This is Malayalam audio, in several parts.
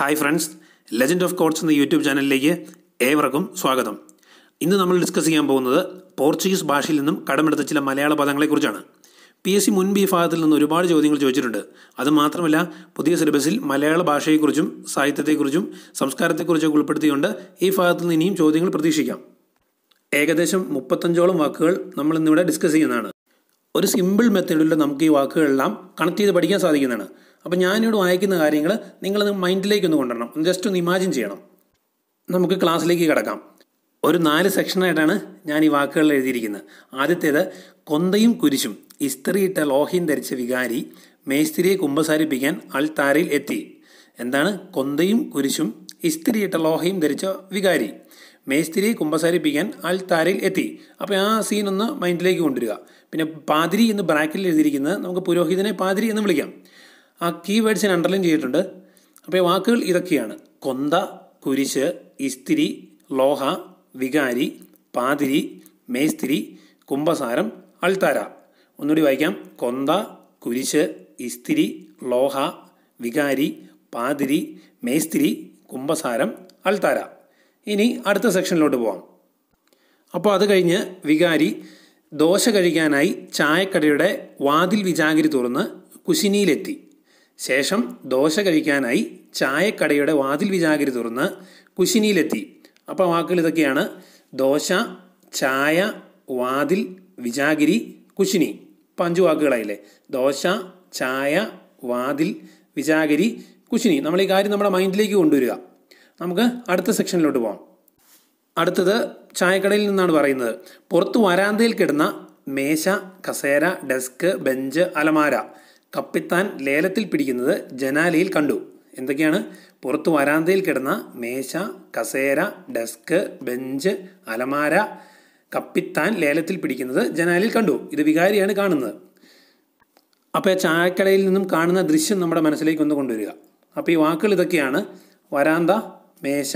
Hi friends legend of codes എന്ന യൂട്യൂബ് ചാനലിലേക്ക് ഏവർക്കും സ്വാഗതം ഇന്ന് നമ്മൾ ഡിസ്കസ് ചെയ്യാൻ പോകുന്നത് പോർച്ചുഗീസ് ഭാഷയിൽ നിന്നും കടമെടുത്ത ചില മലയാള പദങ്ങളെക്കുറിച്ചാണ് പി എസ് സി മുൻപ് ഈ ഭാഗത്തിൽ നിന്ന് ഒരുപാട് ചോദ്യങ്ങൾ ചോദിച്ചിട്ടുണ്ട് അതുമാത്രമല്ല പുതിയ സിലബസിൽ മലയാള ഭാഷയെക്കുറിച്ചും സാഹിത്യത്തെക്കുറിച്ചും സംസ്കാരത്തെക്കുറിച്ചും ഉൾപ്പെടുത്തിക്കൊണ്ട് ഈ ഭാഗത്തു നിന്ന് ഇനിയും ചോദ്യങ്ങൾ പ്രതീക്ഷിക്കാം ഏകദേശം മുപ്പത്തഞ്ചോളം വാക്കുകൾ നമ്മൾ ഇന്നിവിടെ ഡിസ്കസ് ചെയ്യുന്നതാണ് ഒരു സിമ്പിൾ മെത്തേഡിൽ നമുക്ക് ഈ വാക്കുകളെല്ലാം കണക്ട് ചെയ്ത് പഠിക്കാൻ സാധിക്കുന്നതാണ് അപ്പോൾ ഞാനിവിടെ വായിക്കുന്ന കാര്യങ്ങൾ നിങ്ങൾ മൈൻഡിലേക്ക് ഒന്ന് കൊണ്ടുവരണം ജസ്റ്റ് ഒന്ന് ഇമാജിൻ ചെയ്യണം നമുക്ക് ക്ലാസ്സിലേക്ക് കിടക്കാം ഒരു നാല് സെക്ഷനായിട്ടാണ് ഞാൻ ഈ വാക്കുകൾ എഴുതിയിരിക്കുന്നത് ആദ്യത്തേത് കൊന്തയും കുരിശും ഇസ്ത്രിയിട്ട ലോഹിൻ ധരിച്ച വികാരി മേസ്തിരിയെ കുമ്പസാരിപ്പിക്കാൻ അൾത്താരയിൽ എത്തി എന്താണ് കൊന്തയും കുരിശും ഇസ്ത്രിയിട്ട ലോഹയും ധരിച്ച വികാരി മേസ്തിരി കുമ്പസാരിപ്പിക്കാൻ താരയിൽ എത്തി അപ്പോൾ ആ സീൻ ഒന്ന് മൈൻഡിലേക്ക് കൊണ്ടുവരിക പിന്നെ പാതിരി എന്ന് ബ്രാക്കറ്റിൽ എഴുതിയിരിക്കുന്നത് നമുക്ക് പുരോഹിതനെ പാതിരി എന്ന് വിളിക്കാം ആ കീ ഞാൻ അണ്ടർലൈൻ ചെയ്തിട്ടുണ്ട് അപ്പോൾ വാക്കുകൾ ഇതൊക്കെയാണ് കൊന്ത കുരിശ് ഇസ്തിരി ലോഹ വികാരി പാതിരി മേസ്തിരി കുംഭസാരം അൾത്താര ഒന്നുകൂടി വായിക്കാം കൊന്ത കുരിശ് ഇസ്തിരി ലോഹ വികാരി പാതിരി മേസ്തിരി കുംഭസാരം അൾത്താര ഇനി അടുത്ത സെക്ഷനിലോട്ട് പോവാം അപ്പോൾ അത് കഴിഞ്ഞ് വികാരി ദോശ കഴിക്കാനായി ചായക്കടയുടെ വാതിൽ വിചാഗിരി തുറന്ന് കുശിനിയിലെത്തി ശേഷം ദോശ കഴിക്കാനായി ചായക്കടയുടെ വാതിൽ വിചാഗിരി തുറന്ന് കുശിനിയിലെത്തി അപ്പോൾ വാക്കുകൾ ഇതൊക്കെയാണ് ദോശ ചായ വാതിൽ വിചാഗിരി കുശിനി ഇപ്പം അഞ്ച് വാക്കുകളായില്ലേ ദോശ ചായ വാതിൽ വിചാഗിരി കുശിനി നമ്മൾ ഈ കാര്യം നമ്മുടെ മൈൻഡിലേക്ക് കൊണ്ടുവരിക നമുക്ക് അടുത്ത സെക്ഷനിലോട്ട് പോകാം അടുത്തത് ചായക്കടയിൽ നിന്നാണ് പറയുന്നത് പുറത്ത് വരാന്തയിൽ കിടന്ന മേശ കസേര ഡെസ്ക് ബെഞ്ച് അലമാര കപ്പിത്താൻ ലേലത്തിൽ പിടിക്കുന്നത് ജനാലയിൽ കണ്ടു എന്തൊക്കെയാണ് പുറത്ത് വരാന്തയിൽ കിടന്ന മേശ കസേര ഡെസ്ക് ബെഞ്ച് അലമാര കപ്പിത്താൻ ലേലത്തിൽ പിടിക്കുന്നത് ജനാലിൽ കണ്ടു ഇത് വികാരിയാണ് കാണുന്നത് അപ്പോൾ ചായക്കടയിൽ നിന്നും കാണുന്ന ദൃശ്യം നമ്മുടെ മനസ്സിലേക്ക് ഒന്ന് കൊണ്ടുവരിക അപ്പോൾ ഈ വാക്കുകൾ ഇതൊക്കെയാണ് വരാന്ത മേശ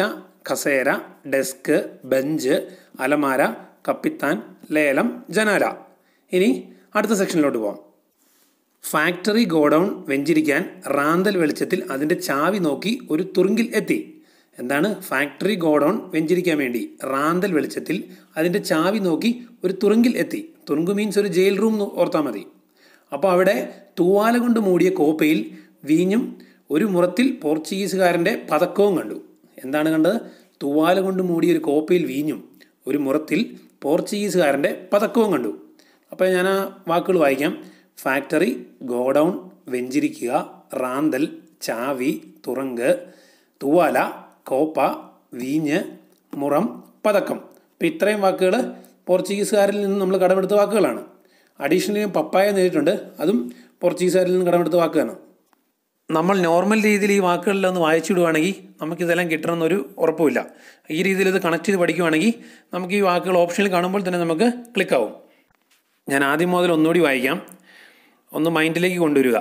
കസേര ഡെസ്ക് ബെഞ്ച് അലമാര കപ്പിത്താൻ ലേലം ജനാല ഇനി അടുത്ത സെക്ഷനിലോട്ട് പോവാം ഫാക്ടറി ഗോഡൗൺ വെഞ്ചിരിക്കാൻ റാന്തൽ വെളിച്ചത്തിൽ അതിൻ്റെ ചാവി നോക്കി ഒരു തുറുങ്കിൽ എത്തി എന്താണ് ഫാക്ടറി ഗോഡൗൺ വെഞ്ചിരിക്കാൻ വേണ്ടി റാന്തൽ വെളിച്ചത്തിൽ അതിൻ്റെ ചാവി നോക്കി ഒരു തുറുങ്കിൽ എത്തി തുറുങ്ക് മീൻസ് ഒരു ജയിൽ റൂം ഓർത്താൽ മതി അപ്പോൾ അവിടെ തൂവാല കൊണ്ട് മൂടിയ കോപ്പയിൽ വീഞ്ഞും ഒരു മുറത്തിൽ പോർച്ചുഗീസുകാരൻ്റെ പതക്കവും കണ്ടു എന്താണ് കണ്ടത് തൂവാല കൊണ്ട് മൂടിയ ഒരു കോപ്പയിൽ വീഞ്ഞും ഒരു മുറത്തിൽ പോർച്ചുഗീസുകാരൻ്റെ പതക്കവും കണ്ടു അപ്പോൾ ഞാൻ ആ വാക്കുകൾ വായിക്കാം ഫാക്ടറി ഗോഡൗൺ വെഞ്ചിരിക്കുക റാന്തൽ ചാവി തുറങ്ക് തൂവാല കോപ്പ വീഞ്ഞ് മുറം പതക്കം അപ്പം ഇത്രയും വാക്കുകൾ പോർച്ചുഗീസുകാരിൽ നിന്ന് നമ്മൾ കടമെടുത്ത വാക്കുകളാണ് അഡീഷണലി പപ്പായ നേരിട്ടുണ്ട് അതും പോർച്ചുഗീസുകാരിൽ നിന്ന് കടമെടുത്ത വാക്കുകളാണ് നമ്മൾ നോർമൽ രീതിയിൽ ഈ വാക്കുകളിലൊന്ന് വായിച്ചിടുവാണെങ്കിൽ നമുക്കിതെല്ലാം കിട്ടണമെന്നൊരു ഉറപ്പുമില്ല ഈ രീതിയിൽ ഇത് കണക്ട് ചെയ്ത് പഠിക്കുവാണെങ്കിൽ നമുക്ക് ഈ വാക്കുകൾ ഓപ്ഷനിൽ കാണുമ്പോൾ തന്നെ നമുക്ക് ക്ലിക്കാവും ഞാൻ ആദ്യം മുതൽ ഒന്നുകൂടി വായിക്കാം ഒന്ന് മൈൻഡിലേക്ക് കൊണ്ടുവരിക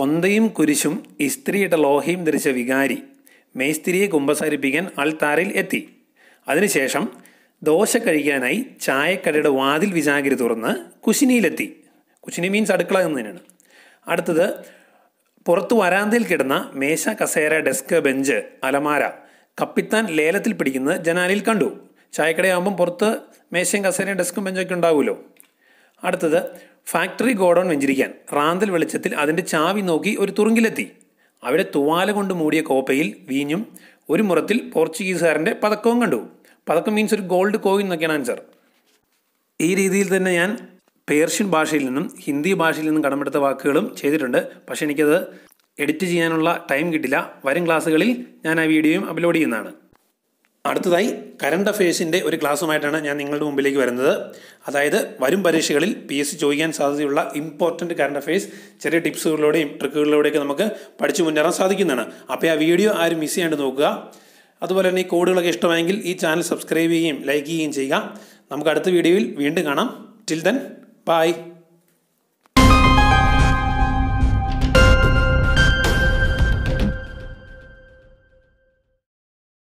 കൊന്തയും കുരിശും ഇസ്ത്രീയിട്ട ലോഹയും ധരിച്ച വികാരി മേസ്ത്രിയെ കുമ്പസാരിപ്പിക്കാൻ അൾത്താറിൽ എത്തി അതിനുശേഷം ദോശ കഴിക്കാനായി ചായക്കടയുടെ വാതിൽ വിചാകിരി തുറന്ന് കുശിനിയിലെത്തി കുശിനി മീൻസ് അടുക്കള എന്നതിനാണ് അടുത്തത് പുറത്തു വരാന്തയിൽ കിടന്ന മേശ കസേര ഡെസ്ക് ബെഞ്ച് അലമാര കപ്പിത്താൻ ലേലത്തിൽ പിടിക്കുന്നത് ജനാലിൽ കണ്ടു ചായക്കടയാകുമ്പം പുറത്ത് മേശയും കസേരയും ഡെസ്കും ബെഞ്ചൊക്കെ ഉണ്ടാവുമല്ലോ അടുത്തത് ഫാക്ടറി ഗോഡൗൺ വെഞ്ചിരിക്കാൻ റാന്തൽ വെളിച്ചത്തിൽ അതിൻ്റെ ചാവി നോക്കി ഒരു തുറുങ്കിലെത്തി അവിടെ തുവാല കൊണ്ട് മൂടിയ കോപ്പയിൽ വീഞ്ഞും ഒരു മുറത്തിൽ പോർച്ചുഗീസുകാരൻ്റെ പതക്കവും കണ്ടു പതക്കം മീൻസ് ഒരു ഗോൾഡ് കോയിൻ എന്നൊക്കെയാണ് ആൻസർ ഈ രീതിയിൽ തന്നെ ഞാൻ പേർഷ്യൻ ഭാഷയിൽ നിന്നും ഹിന്ദി ഭാഷയിൽ നിന്നും കടമെടുത്ത വാക്കുകളും ചെയ്തിട്ടുണ്ട് പക്ഷേ എനിക്കത് എഡിറ്റ് ചെയ്യാനുള്ള ടൈം കിട്ടില്ല വരും ക്ലാസ്സുകളിൽ ഞാൻ ആ വീഡിയോയും അപ്ലോഡ് ചെയ്യുന്നതാണ് അടുത്തതായി കറണ്ട് അഫയേഴ്സിൻ്റെ ഒരു ക്ലാസ്സുമായിട്ടാണ് ഞാൻ നിങ്ങളുടെ മുമ്പിലേക്ക് വരുന്നത് അതായത് വരും പരീക്ഷകളിൽ പി എസ് സി ചോദിക്കാൻ സാധ്യതയുള്ള ഇമ്പോർട്ടൻറ്റ് കറണ്ട് അഫയേഴ്സ് ചെറിയ ടിപ്സുകളിലൂടെയും ട്രിക്കുകളിലൂടെയൊക്കെ നമുക്ക് പഠിച്ചു മുന്നേറാൻ സാധിക്കുന്നതാണ് അപ്പോൾ ആ വീഡിയോ ആരും മിസ് ചെയ്യാണ്ട് നോക്കുക അതുപോലെ തന്നെ ഈ കോഡുകളൊക്കെ ഇഷ്ടമായെങ്കിൽ ഈ ചാനൽ സബ്സ്ക്രൈബ് ചെയ്യുകയും ലൈക്ക് ചെയ്യുകയും ചെയ്യുക നമുക്ക് അടുത്ത വീഡിയോയിൽ വീണ്ടും കാണാം ടിൽ ദെൻ Bye.